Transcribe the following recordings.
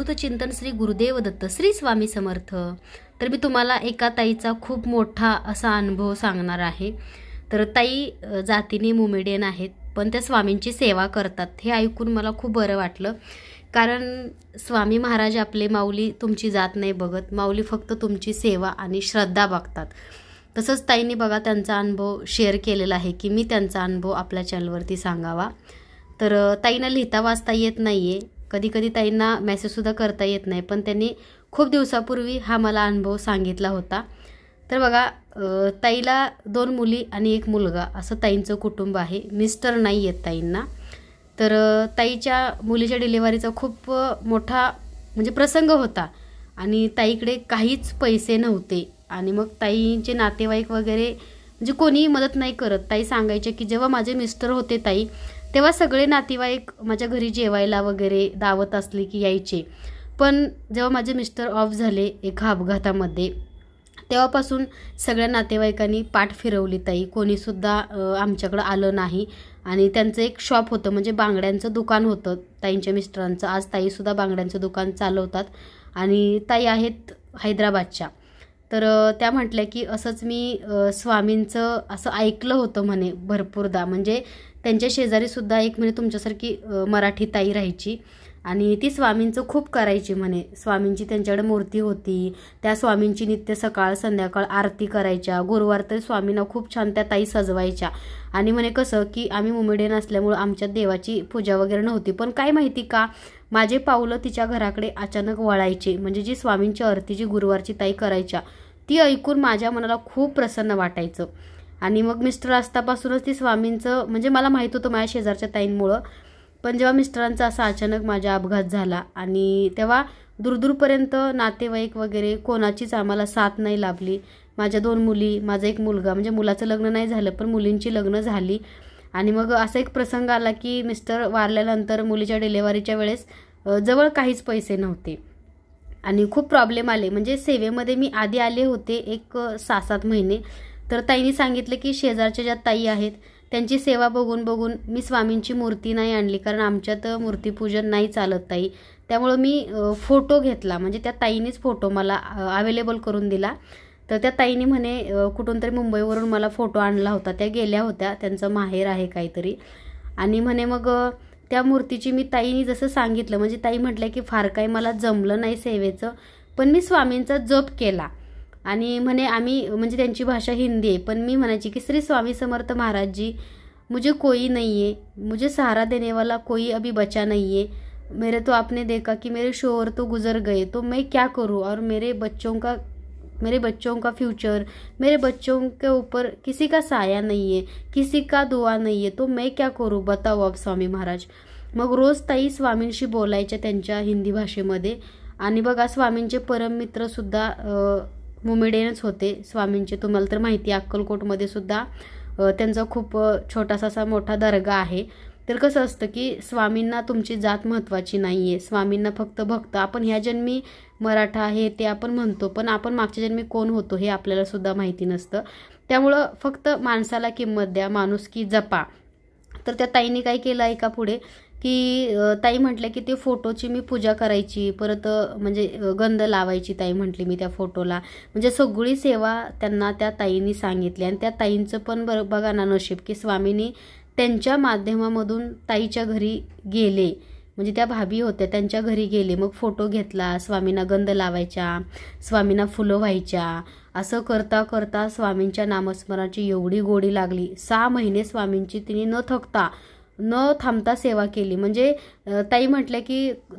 अवधूत चिंतन श्री गुरुदेव दत्त श्री स्वामी समर्थ तर मी तुम्हाला एका ताईचा खूप मोठा असा अनुभव सांगणार आहे तर ताई जातीने मुमेडियन आहेत पण त्या स्वामींची सेवा करतात हे ऐकून मला खूप बरं वाटलं कारण स्वामी महाराज आपले माऊली तुमची जात नाही बघत माऊली फक्त तुमची सेवा आणि श्रद्धा बघतात तसंच ताईंनी बघा त्यांचा अनुभव शेअर केलेला आहे की मी त्यांचा अनुभव आपल्या चॅनलवरती सांगावा तर ताईंना लिहिता वाचता येत नाही आहे कधीकधी ताईंना मेसेजसुद्धा करता येत नाही पण त्यांनी खूप दिवसापूर्वी हा मला अनुभव सांगितला होता तर बघा ताईला दोन मुली आणि एक मुलगा असं ताईंचं कुटुंब आहे मिस्टर नाही आहेत ताईंना तर ताईच्या मुलीच्या डिलेवरीचा खूप मोठा म्हणजे प्रसंग होता आणि ताईकडे काहीच पैसे नव्हते आणि मग ताईंचे नातेवाईक वगैरे म्हणजे कोणीही मदत नाही करत ताई सांगायचे की जेव्हा माझे मिस्टर होते ताई तेव्हा सगळे नातेवाईक माझ्या घरी जेवायला वगैरे दावत असले की यायचे पण जेव्हा माझे मिस्टर ऑफ झाले एका अपघातामध्ये तेव्हापासून सगळ्या नातेवाईकांनी पाठ फिरवली ताई कोणीसुद्धा आमच्याकडं आलं नाही आणि त्यांचं एक शॉप होतं म्हणजे बांगड्यांचं दुकान होतं ताईंच्या मिस्टरांचं आज ताईसुद्धा बांगड्यांचं दुकान चालवतात आणि ताई आहेत हैदराबादच्या तर त्या म्हटल्या की असंच मी स्वामींचं असं ऐकलं होतं म्हणे भरपूरदा म्हणजे त्यांच्या शेजारीसुद्धा एक म्हणजे तुमच्यासारखी मराठी ताई राहायची आणि ती स्वामींचं खूप करायची म्हणे स्वामींची त्यांच्याकडे मूर्ती होती त्या स्वामींची नित्य सकाळ संध्याकाळ आरती करायच्या गुरुवार तरी स्वामींना खूप छान त्या ताई सजवायच्या आणि म्हणे कसं की आम्ही मुमेडियन असल्यामुळं आमच्या देवाची पूजा वगैरे नव्हती पण काय माहिती का माझे पाऊलं तिच्या घराकडे अचानक वळायचे म्हणजे जी स्वामींची आरती जी गुरुवारची ताई करायच्या ती ऐकून माझ्या मनाला खूप प्रसन्न वाटायचं आणि मग मिस्टर असतापासूनच ती स्वामींचं म्हणजे मला माहीत होतं माझ्या शेजारच्या ताईंमुळं पण जेव्हा मिस्टरांचा असा अचानक माझ्या अपघात झाला आणि तेव्हा दूरदूरपर्यंत नातेवाईक वगैरे कोणाचीच आम्हाला साथ नाही लाभली माझ्या दोन मुली माझा एक मुलगा म्हणजे मुलाचं लग्न नाही झालं पण मुलींची लग्न झाली आणि मग असा एक प्रसंग आला की मिस्टर वारल्यानंतर मुलीच्या डिलेवरीच्या वेळेस जवळ काहीच पैसे नव्हते आणि खूप प्रॉब्लेम आले म्हणजे सेवेमध्ये मी आधी आले होते एक सहा सात महिने तर ताईंनी सांगितलं की शेजारच्या ज्या ताई आहेत त्यांची सेवा बघून बघून मी स्वामींची मूर्ती नाही आणली कारण आमच्यात मूर्तीपूजन नाही चालत ताई त्यामुळं मी फोटो घेतला म्हणजे त्या ताईनेच फोटो मला अवेलेबल करून दिला तर त्या ताईने म्हणे कुठून तरी मुंबईवरून मला फोटो आणला होता त्या गेल्या होत्या त्यांचं माहेर आहे काहीतरी आणि म्हणे मग त्या मूर्तीची मी ताईने जसं सांगितलं म्हणजे ताई म्हटलं की फार काही मला जमलं नाही सेवेचं पण मी स्वामींचा जप केला आणि आम्मी आम्ही म्हणजे भाषा हिंदी है पन मी म्हणायची की श्री स्वामी समर्थ महाराज जी मुझे कोई नहीं है मुझे सहारा देने वाला कोई अभी बचा नहीं है मेरे तो आपने देखा कि मेरे शोहर तो गुजर गए तो मैं क्या करूँ और मेरे बच्चों का मेरे बच्चों का फ्यूचर मेरे बच्चों के ऊपर किसी का साया नहीं है किसी का दुआ नहीं है तो मैं क्या करूँ बताओ आप स्वामी महाराज मग रोज ताई स्वामींशी बोलायच्या त्यांच्या हिंदी भाषेमध्ये आणि बघा स्वामींचे परममित्रसुद्धा मुमिडेनच होते स्वामींचे तुम्हाला तर माहिती अक्कलकोटमध्ये सुद्धा त्यांचा खूप छोटासा असा मोठा दर्गा आहे तर कसं असतं की स्वामींना तुमची जात महत्त्वाची नाही आहे स्वामींना फक्त भक्त आपण ह्या जन्मी मराठा आहे ते आपण म्हणतो पण आपण मागच्या जन्मी कोण होतो हे आपल्याला सुद्धा माहिती नसतं त्यामुळं फक्त माणसाला किंमत द्या माणूस की जपा तर त्या ताईने काय केलं आहे का पुढे की ताई म्हटलं की ते फोटोची मी पूजा करायची परत म्हणजे गंध लावायची ताई म्हटली मी त्या फोटोला म्हणजे सगळी सेवा त्यांना त्या ताईंनी सांगितली आणि त्या ताईंचं पण बर बघा ना नशीब की स्वामींनी त्यांच्या माध्यमामधून ताईच्या घरी गेले म्हणजे त्या भाभी होत्या त्यांच्या घरी गेले मग फोटो घेतला स्वामींना गंध लावायच्या स्वामींना फुलं व्हायच्या असं करता करता स्वामींच्या नामस्मरणाची एवढी गोडी लागली सहा महिने स्वामींची तिने न थकता न थांबता सेवा केली म्हणजे ताई म्हटलं की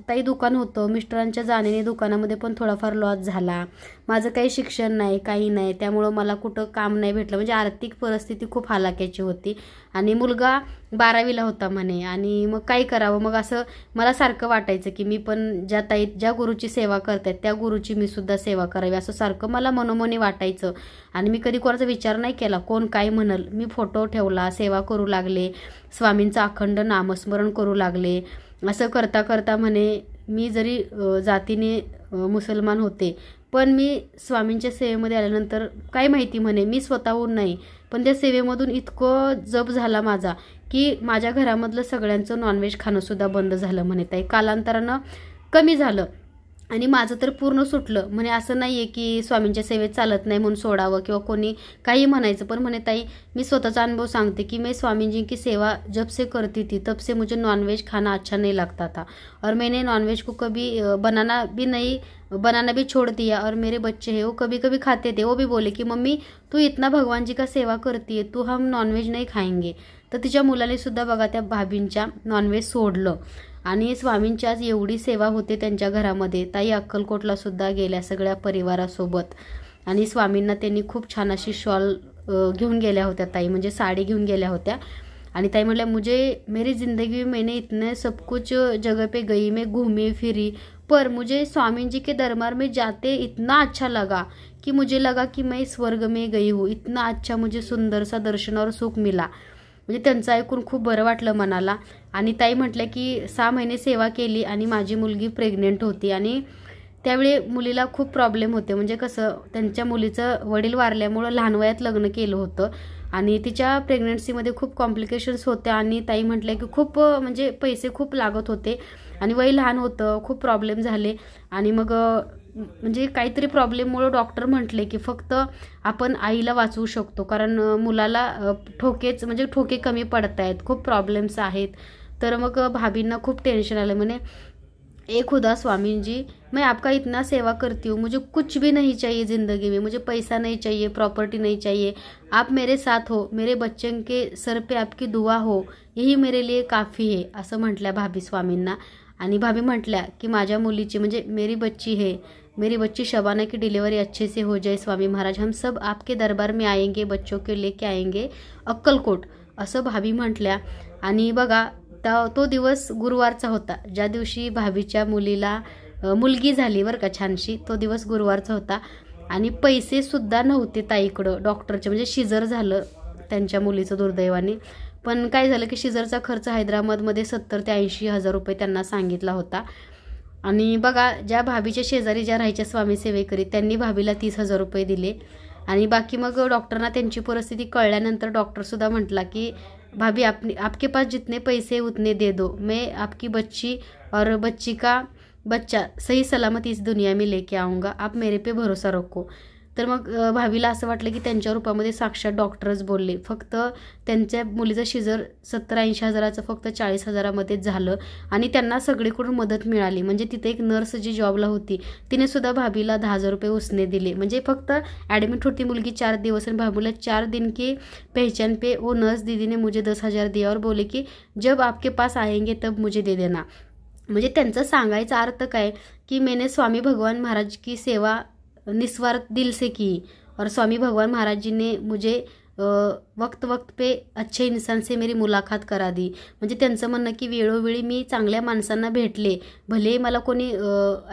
ताई दुकान होतं मिस्टरांच्या जाण्याने दुकानामध्ये पण थोडाफार लॉस झाला माझं काही शिक्षण नाही काही नाही त्यामुळं मला कुठं काम नाही भेटलं म्हणजे आर्थिक परिस्थिती खूप हालाक्याची होती आणि मुलगा बारावीला होता म्हणे आणि मग काय करावं मग असं मला सारखं वाटायचं की मी पण ज्या ताई ज्या गुरुची सेवा करतायत त्या गुरुची मी सुद्धा सेवा करावी असं सारखं मला मनोमनी वाटायचं आणि मी कधी कोणाचा विचार नाही केला कोण काय म्हणल मी फोटो ठेवला सेवा करू लागले स्वामींचं अखंड नामस्मरण करू लागले असं करता करता म्हणे मी जरी जातीने मुसलमान होते पण मी स्वामींच्या सेवेमध्ये आल्यानंतर काय माहिती म्हणे मी स्वतःहून नाही पण त्या सेवेमधून इतकं जप झाला माझा की माझ्या घरामधलं सगळ्यांचं नॉनव्हेज खाणंसुद्धा बंद झालं म्हणे ताई कालांतरानं कमी झालं आणि माझं तर पूर्ण सुटलं म्हणे असं नाही आहे की स्वामींच्या सेवेत चालत नाही म्हणून सोडावं किंवा कोणी काही म्हणायचं पण म्हणे ताई मी स्वतःचा अनुभव सांगते की मी स्वामीजींची की सेवा जबसे करती ती तबसे मुझे नॉनवेज खाना अच्छा नाही लागता था और मैंने नॉनवेज को कभी बनाना भी नाही बनाना भी छोड़ दिया और मेरे बच्चे हैं वो कभी कभी खाते थे वो भी बोले की मम्मी तू इतना भगवान जी का सेवा करती है तू हम नॉनव्हेज नाही खाएंगे तर तिच्या मुलाने सुद्धा बघा त्या भाभींच्या नॉनव्हेज सोडलं आणि आज एवढी सेवा होते त्यांच्या घरामध्ये ताई अक्कलकोटला सुद्धा गेल्या सगळ्या परिवारासोबत आणि स्वामींना त्यांनी खूप छान अशी शॉल घेऊन गेल्या होत्या ताई म्हणजे साडी घेऊन गेल्या होत्या आणि ताई म्हटल्या मुझे मेरी ज़िंदगी में मैंने इतने सब कुछ जगह पे गई मैं घूमी फिरी पर मुझे स्वामींजी के दरबार में जाते इतना अच्छा लगा की मुझे लगा की मैं स्वर्ग में गई हूँ इतना अच्छा मुझे सुंदर सा दर्शन और सुख मिला म्हणजे त्यांचं ऐकून खूप बरं वाटलं मनाला आणि ताई म्हटलं की सहा महिने सेवा केली आणि माझी मुलगी प्रेग्नेंट होती आणि त्यावेळी मुलीला खूप प्रॉब्लेम होते म्हणजे कसं त्यांच्या मुलीचं वडील वारल्यामुळं लहान वयात लग्न केलं होतं आणि तिच्या प्रेग्नन्सीमध्ये खूप कॉम्प्लिकेशन्स होत्या आणि ताई म्हटलं की खूप म्हणजे पैसे खूप लागत होते आणि वय लहान होतं खूप प्रॉब्लेम झाले आणि मग म्हणजे काहीतरी प्रॉब्लेममुळं डॉक्टर म्हटले की फक्त आपण आईला वाचवू शकतो कारण अं, मुलाला अं, ठोकेच म्हणजे ठोके कमी पडत आहेत खूप प्रॉब्लेम्स आहेत तर मग अं, भाभींना खूप टेन्शन आलं म्हणे एक खुदा स्वामींजी मैं आपका इतना सेवा करती हूँ मुझे कुछ भी नहीं चाहिए ज़िंदगी में मुझे पैसा नहीं चाहिए प्रॉपर्टी नहीं चाहिए आप मेरे साथ हो मेरे बच्चों के सर पे आपकी दुआ हो यही मेरे लिए काफ़ी है असं म्हटल्या भाभी स्वामींना आ भाभी म्हटल्या की मुली मेरी बच्ची है मेरी बच्ची शबाना की डिलीवरी अच्छे से हो जाए स्वामी महाराज हम सब आपके दरबार में आएंगे बच्चों के लेके आएंगे अक्कलकोट असं भाभी म्हटल्या आणि बघा तो दिवस गुरुवारचा होता ज्या दिवशी भावीच्या मुलीला मुलगी झाली बरं का छानशी तो दिवस गुरुवारचा होता आणि पैसेसुद्धा नव्हते ताईकडं डॉक्टरचे म्हणजे शिजर झालं त्यांच्या मुलीचं दुर्दैवाने पण काय झालं की शिजरचा खर्च हैदराबादमध्ये सत्तर ते ऐंशी हजार रुपये त्यांना सांगितला होता आणि बघा ज्या भाभीच्या शेजारी ज्या राहायच्या स्वामी सेवेकरीत त्यांनी भाभीला तीस हजार रुपये दिले आणि बाकी मग डॉक्टरना त्यांची परिस्थिती कळल्यानंतर डॉक्टरसुद्धा म्हटला की भाभी आपने आपके पास जितने पैसे उतने दे दो मैं आपकी बच्ची और बच्ची का बच्चा सही सलामत इस दुनिया में लेके आऊँगा आप मेरे पे भरोसा रखो तर मग भावीला असं वाटलं की त्यांच्या रूपामध्ये साक्षात डॉक्टरच बोलले फक्त त्यांच्या मुलीचं शिजर सत्तर ऐंशी हजाराचं फक्त चाळीस हजारामध्येच झालं आणि त्यांना सगळीकडून मदत मिळाली म्हणजे तिथे एक नर्स जी जॉबला होती तिने सुद्धा भाभीला दहा हजार रुपये उसने दिले म्हणजे फक्त ॲडमिट होती मुलगी चार दिवस आणि भाभीला चार दिन की पहिचान पे ओ नर्स दिदीने मुझे दस हज़ार दिया और बोले की जब आपके पास आएंगे तब मुझे दे देना म्हणजे त्यांचा सांगायचा अर्थ काय की मेने स्वामी भगवान महाराज की सेवा निस्वार्थ दिल से की और स्वामी भगवान महाराज जी ने मुझे वक्त वक्त पे अच्छे इन्सान से मेरी मुलाखत करा दी म्हणजे त्यांचं म्हणणं की वेळोवेळी मी चांगल्या माणसांना भेटले भले मला कोणी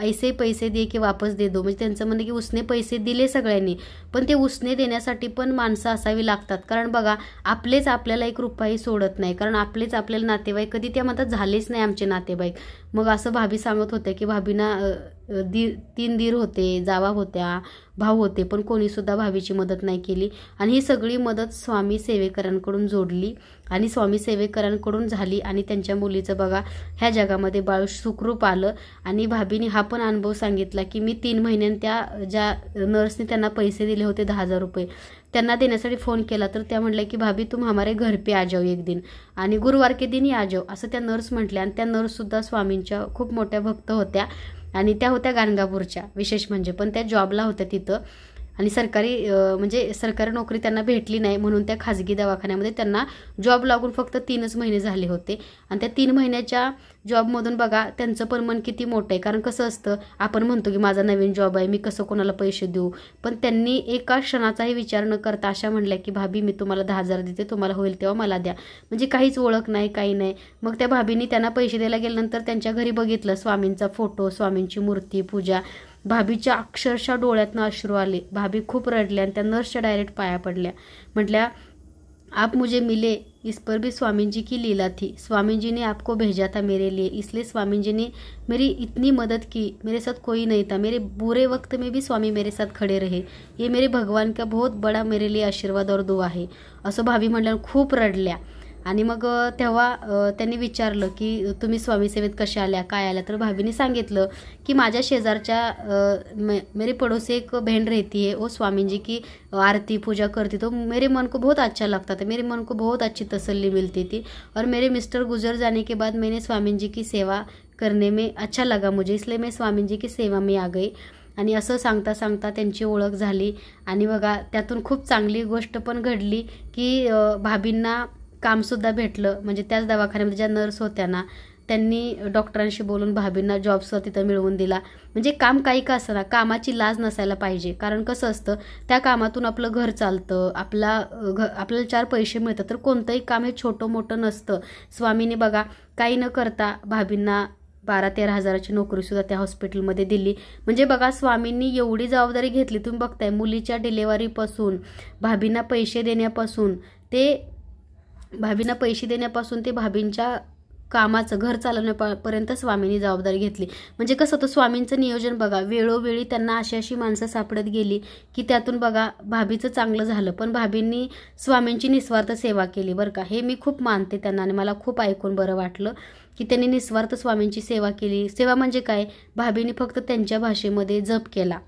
ऐसे पैसे दे की वापस दे दो म्हणजे त्यांचं म्हणणं की उसने पैसे दिले सगळ्यांनी पण ते उसने देण्यासाठी पण माणसं असावी लागतात कारण बघा आपलेच आपल्याला एक रुपयाही सोडत नाही कारण आपलेच आपल्याला नातेवाईक कधी त्या म्हणतात झालेच नाही आमचे नातेवाईक मग असं भाभी सांगत होते की भाभीना दी तीन दीर होते जावा होत्या भाऊ होते पण कोणीसुद्धा भावीची मदत नाही केली आणि ही सगळी मदत स्वामी सेवेकरांकडून जोडली आणि स्वामी सेवेकरांकडून झाली आणि त्यांच्या मुलीचं बघा ह्या जगामध्ये बाळ सुखरूप आलं आणि भाभीने हा पण अनुभव सांगितला की मी तीन महिन्यां त्या ज्या नर्सने त्यांना पैसे दिले होते दहा हजार रुपये त्यांना देण्यासाठी फोन केला तर त्या म्हटल्या की भाभी तुम हमारे घर पे आ जाऊ एक दिन आणि गुरुवार के दिन आ जाऊ असं त्या नर्स म्हटल्या आणि त्या नर्ससुद्धा स्वामींच्या खूप मोठ्या भक्त होत्या आणि त्या होत्या गाणगापूरच्या विशेष म्हणजे पण त्या जॉबला होत्या तिथं आणि सरकारी म्हणजे सरकारी नोकरी त्यांना भेटली नाही म्हणून त्या खाजगी दवाखान्यामध्ये त्यांना जॉब लागून फक्त तीनच महिने झाले होते आणि त्या तीन महिन्याच्या जॉबमधून बघा त्यांचं पण मन किती मोठं आहे कारण कसं असतं आपण म्हणतो की माझा नवीन जॉब आहे मी कसं कोणाला पैसे देऊ पण त्यांनी एका क्षणाचाही विचार न करता अशा म्हणल्या की भाभी मी तुम्हाला दहा हजार देते तुम्हाला होईल तेव्हा मला द्या म्हणजे काहीच ओळख नाही काही नाही मग त्या भाभीनी त्यांना पैसे द्यायला गेल्यानंतर त्यांच्या घरी बघितलं स्वामींचा फोटो स्वामींची मूर्ती पूजा भाभीच्या अक्षरशः डोळ्यातनं अश्रू आले भाभी खूप रडल्या आणि त्या नर्सच्या डायरेक्ट पाया पडल्या म्हटल्या आप मुझे मिले इस पर भी स्वामीजी जी की लीला थी स्वामीजी ने आपको भेजा था मेरे लिए इसलिए स्वामीजी ने मेरी इतनी मदद की मेरे साथ कोई नहीं था मेरे बुरे वक्त में भी स्वामी मेरे साथ खड़े रहे ये मेरे भगवान का बहुत बड़ा मेरे लिए आशीर्वाद और दुआ है असं भाभी म्हटल्यावर खूप रडल्या आणि मग तेव्हा त्यांनी विचारलं की तुम्ही स्वामीसेवेत कशा आल्या काय आल्या तर भाभीने सांगितलं की माझ्या शेजारच्या मेरे पड़ोसी एक बहन रहती है वो स्वामीजी की आरती पूजा करते तो मेरे मन को बहुत अच्छा लगता था मेरे मन को बहुत अच्छी तसल्ली मिलती थी और मेरे मिस्टर गुजर जाने के बाद मैंने स्वामीजी की सेवा करने में अच्छा लगा मुझे इसलिए मैं स्वामीजी की सेवा में आ गई आणि असं सांगता सांगता त्यांची ओळख झाली आणि बघा त्यातून खूप चांगली गोष्ट पण घडली की भाभींना कामसुद्धा भेटलं म्हणजे त्याच दवाखान्यामध्ये ज्या नर्स होत्या ना त्यांनी डॉक्टरांशी बोलून भाभींना जॉबसुद्धा तिथं मिळवून दिला म्हणजे काम काही का ना कामाची लाज नसायला पाहिजे कारण कसं असतं त्या कामातून आपलं घर चालतं आपला घ आपल्याला चार पैसे मिळतात तर कोणतंही काम हे छोटं मोठं नसतं स्वामीने बघा काही न करता भाभींना बारा तेरा हजाराची नोकरीसुद्धा त्या हॉस्पिटलमध्ये दिली म्हणजे बघा स्वामींनी एवढी जबाबदारी घेतली तुम्ही बघताय मुलीच्या डिलेवरीपासून भाभींना पैसे देण्यापासून ते भाभींना पैसे देण्यापासून ते भाभींच्या कामाचं घर चालवण्यापर्यंत स्वामींनी जबाबदारी घेतली म्हणजे कसं तो स्वामींचं नियोजन बघा वेळोवेळी त्यांना अशी अशी माणसं सापडत गेली की त्यातून बघा भाभीचं चांगलं झालं पण भाभींनी स्वामींची निस्वार्थ सेवा केली बरं का हे मी खूप मानते त्यांना आणि मला खूप ऐकून बरं वाटलं की त्यांनी निस्वार्थ स्वामींची सेवा केली सेवा म्हणजे काय भाभींनी फक्त त्यांच्या भाषेमध्ये जप केला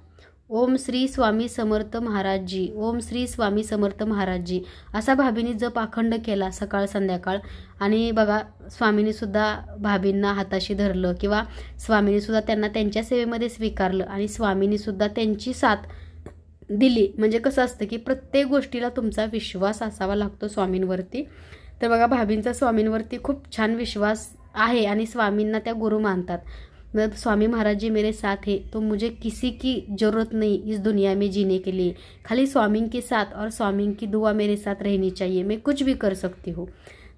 ओम श्री स्वामी समर्थ महाराजजी ओम श्री स्वामी समर्थ महाराजजी असा भाभींनी जप अखंड केला सकाळ संध्याकाळ आणि बघा स्वामींनीसुद्धा भाभींना हाताशी धरलं किंवा स्वामींनीसुद्धा त्यांना त्यांच्या सेवेमध्ये स्वीकारलं आणि स्वामींनी सुद्धा त्यांची साथ दिली म्हणजे कसं असतं की प्रत्येक गोष्टीला तुमचा विश्वास असावा लागतो स्वामींवरती तर बघा भाभींचा स्वामींवरती खूप छान विश्वास आहे आणि स्वामींना त्या गुरु मानतात स्वामी महाराज जी मेरे साथ है तो मुझे किसी की ज़रूरत नहीं इस दुनिया में जीने के लिए खाली स्वामी के साथ और स्वामी की दुआ मेरे साथ रहनी चाहिए मैं कुछ भी कर सकती हो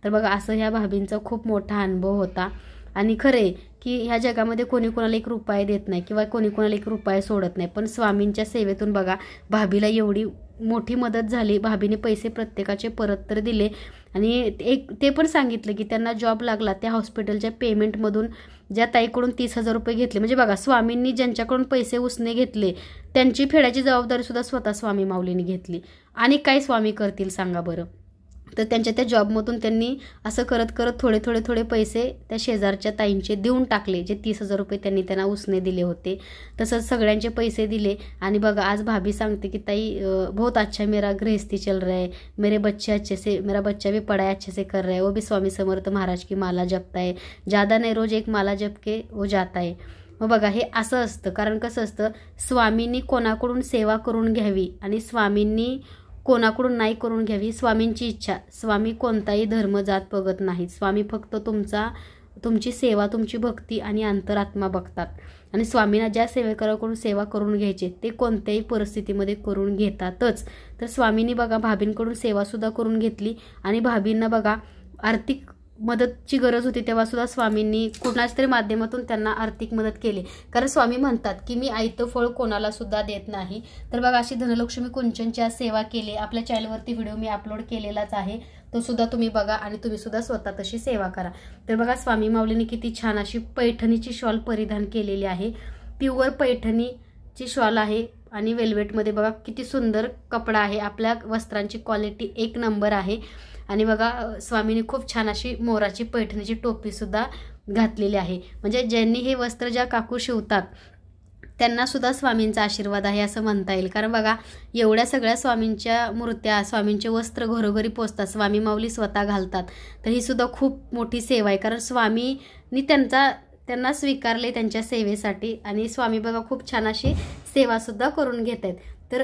तर बघा असं ह्या भाभींचा खूप मोठा अनुभव होता आणि खरे की ह्या जगामध्ये कोणी कोणाला एक रुपये देत नाही किंवा कोणी कोणाला एक रुपये सोडत नाही पण स्वामींच्या सेवेतून बघा भाभीला एवढी मोठी मदत झाली भाभीने पैसे प्रत्येकाचे परत तर दिले आणि एक ते पण सांगितलं की त्यांना जॉब लागला त्या हॉस्पिटलच्या पेमेंटमधून ज्या ताईकडून तीस हजार रुपये घेतले म्हणजे बघा स्वामींनी ज्यांच्याकडून पैसे उसने घेतले त्यांची फेड्याची जबाबदारी सुद्धा स्वतः स्वामी माऊलीने घेतली आणि काय स्वामी करतील सांगा बरं तर त्यांच्या त्या जॉबमधून त्यांनी असं करत करत थोडे थोडे थोडे पैसे त्या शेजारच्या ताईंचे देऊन टाकले जे तीस हजार रुपये त्यांनी त्यांना उसने दिले होते तसंच सगळ्यांचे पैसे दिले आणि बघा आज भाभी सांगते की ताई बहुत अच्छा मेरा गृहस्थी चल रहा है मेरे बच्चे अच्छे से मेरा बच्चा भी पढ़ाई अच्छे से कर रहा है वो भी स्वामी समर्थ महाराज की माला जपता है ज़्यादा नाही रोज एक माला जपके वो जाता आहे मग बघा हे असं असतं कारण कसं असतं स्वामींनी कोणाकडून सेवा करून घ्यावी आणि स्वामींनी कोणाकडून नाही करून घ्यावी स्वामींची इच्छा स्वामी कोणताही धर्म जात बघत नाहीत स्वामी फक्त तुमचा तुमची सेवा तुमची भक्ती आणि अंतरात्मा बघतात आणि स्वामींना ज्या सेवेकराकडून सेवा करून घ्यायचे ते कोणत्याही परिस्थितीमध्ये करून घेतातच तर स्वामींनी बघा भाभींकडून सेवासुद्धा करून घेतली आणि भाभींना बघा आर्थिक मदतची गरज होती तेव्हा सुद्धा स्वामींनी कोणाच्या तरी माध्यमातून त्यांना आर्थिक मदत केली कारण स्वामी म्हणतात की मी आयतं फळ कोणाला सुद्धा देत नाही तर बघा अशी धनलक्ष्मी कुंचनच्या सेवा केली आपल्या चॅनलवरती व्हिडिओ मी अपलोड केलेलाच आहे तो सुद्धा तुम्ही बघा आणि तुम्ही सुद्धा स्वतः तशी सेवा करा तर बघा स्वामी माऊलीने किती छान अशी पैठणीची शॉल परिधान केलेली आहे प्युअर पैठणीची शॉल आहे आणि वेल्वेटमध्ये बघा किती सुंदर कपडा आहे आपल्या वस्त्रांची क्वालिटी एक नंबर आहे आणि बघा स्वामींनी खूप छान अशी मोराची पैठणीची टोपीसुद्धा घातलेली आहे म्हणजे ज्यांनी हे वस्त्र ज्या काकू शिवतात त्यांना सुद्धा स्वामींचा आशीर्वाद आहे असं म्हणता येईल कारण बघा एवढ्या सगळ्या स्वामींच्या मूर्त्या स्वामींचे वस्त्र घरोघरी पोचतात स्वामी माऊली स्वतः घालतात तर ही सुद्धा खूप मोठी सेवा आहे कारण स्वामीनी त्यांचा त्यांना स्वीकारले त्यांच्या सेवेसाठी आणि स्वामी बघा खूप छान अशी सेवासुद्धा करून घेत आहेत तर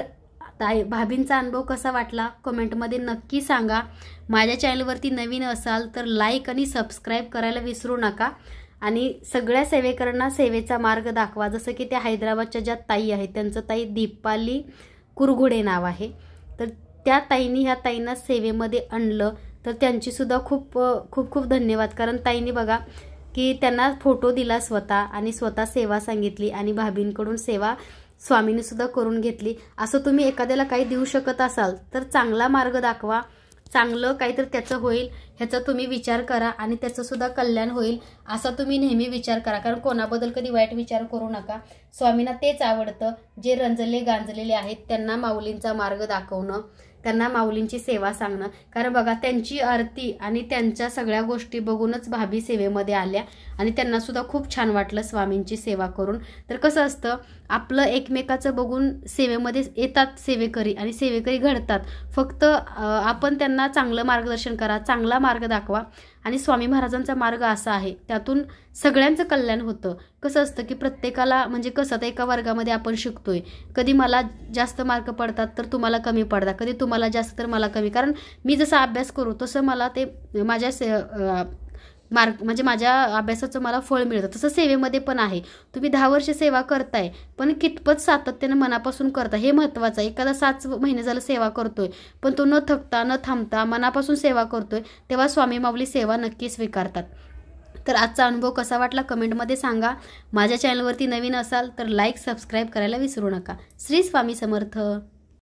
ताई भाभींचा अनुभव कसा वाटला कमेंटमध्ये नक्की सांगा माझ्या चॅनलवरती नवीन असाल तर लाईक आणि सबस्क्राईब करायला विसरू नका आणि सगळ्या सेवेकरांना सेवेचा मार्ग दाखवा जसं की त्या हैदराबादच्या ज्या ताई आहेत त्यांचं ताई दीपाली कुरघुडे नाव आहे तर त्या ताईंनी ह्या ताईंना सेवेमध्ये आणलं तर त्यांचीसुद्धा खूप खूप खूप धन्यवाद कारण ताईंनी बघा की त्यांना फोटो दिला स्वतः आणि स्वतः सेवा सांगितली आणि भाभींकडून सेवा स्वामीने सुद्धा करून घेतली असं तुम्ही एखाद्याला काही देऊ शकत असाल तर चांगला मार्ग दाखवा चांगलं काहीतरी त्याचं होईल ह्याचा तुम्ही विचार करा आणि त्याचं सुद्धा कल्याण होईल असा तुम्ही नेहमी विचार करा कारण कोणाबद्दल कधी वाईट विचार करू नका स्वामींना तेच आवडतं जे रंजले गांजलेले आहेत त्यांना माऊलींचा मार्ग दाखवणं त्यांना माऊलींची सेवा सांगणं कारण बघा त्यांची आरती आणि त्यांच्या सगळ्या गोष्टी बघूनच भाभी सेवेमध्ये आल्या आणि त्यांना सुद्धा खूप छान वाटलं स्वामींची सेवा करून तर कसं असतं आपलं एकमेकाचं बघून सेवेमध्ये येतात सेवेकरी आणि सेवेकरी घडतात फक्त आपण त्यांना चांगलं मार्गदर्शन करा चांगला मार्ग दाखवा आणि स्वामी महाराजांचा मार्ग असा आहे त्यातून सगळ्यांचं कल्याण होतं कसं असतं की प्रत्येकाला म्हणजे कसं तर एका वर्गामध्ये आपण शिकतोय कधी मला जास्त मार्क पडतात तर तुम्हाला कमी पडतात कधी तुम्हाला जास्त तर मला कमी कारण मी जसा अभ्यास करू तसं मला ते माझ्या से मार्क म्हणजे माझ्या अभ्यासाचं मला फळ मिळतं तसं सेवेमध्ये पण आहे तुम्ही दहा वर्ष सेवा करताय पण कितपत सातत्यानं मनापासून करता हे महत्त्वाचं आहे एखादा सात महिने झालं सेवा करतोय पण तो न थकता न थांबता मनापासून सेवा करतोय तेव्हा स्वामी माऊली सेवा नक्की स्वीकारतात तर आजचा अनुभव कसा वाटला कमेंटमध्ये सांगा माझ्या चॅनलवरती नवीन असाल तर लाईक सबस्क्राईब करायला विसरू नका श्री स्वामी समर्थ